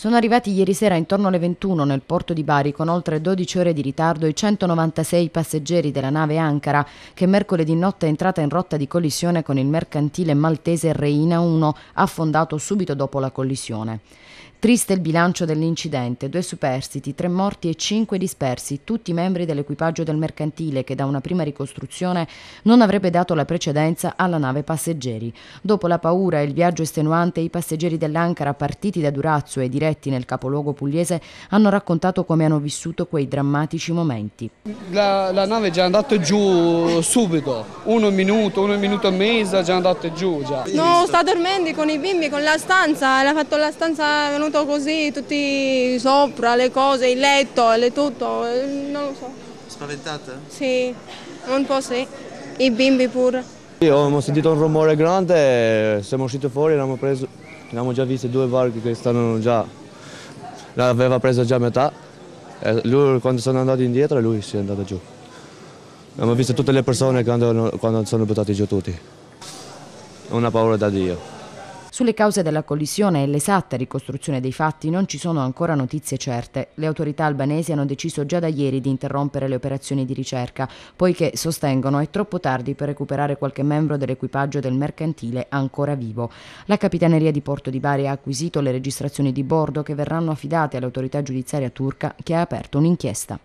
Sono arrivati ieri sera intorno alle 21 nel porto di Bari con oltre 12 ore di ritardo i 196 passeggeri della nave Ankara che mercoledì notte è entrata in rotta di collisione con il mercantile maltese Reina 1 affondato subito dopo la collisione. Triste il bilancio dell'incidente, due superstiti, tre morti e cinque dispersi, tutti membri dell'equipaggio del mercantile che da una prima ricostruzione non avrebbe dato la precedenza alla nave passeggeri. Dopo la paura e il viaggio estenuante, i passeggeri dell'Ancara partiti da Durazzo e diretti nel capoluogo pugliese hanno raccontato come hanno vissuto quei drammatici momenti. La, la nave è già andata giù subito, uno minuto, uno minuto e mezzo già andata giù. Già. No, sta dormendo con i bimbi, con la stanza, l'ha fatto la stanza venuta venuto così, tutti sopra, le cose, il letto, le tutto, eh, non lo so. Spaventata? Sì, un po' sì, i bimbi pure. Sì, abbiamo sentito un rumore grande, siamo usciti fuori, abbiamo, preso, abbiamo già visto due barche che stanno già, l'aveva presa già a metà, e lui quando sono andati indietro lui si è andato giù. Abbiamo visto tutte le persone quando, quando sono buttati giù tutti. Una paura da Dio. Sulle cause della collisione e l'esatta ricostruzione dei fatti non ci sono ancora notizie certe. Le autorità albanesi hanno deciso già da ieri di interrompere le operazioni di ricerca, poiché sostengono è troppo tardi per recuperare qualche membro dell'equipaggio del mercantile ancora vivo. La Capitaneria di Porto di Bari ha acquisito le registrazioni di bordo che verranno affidate all'autorità giudiziaria turca che ha aperto un'inchiesta.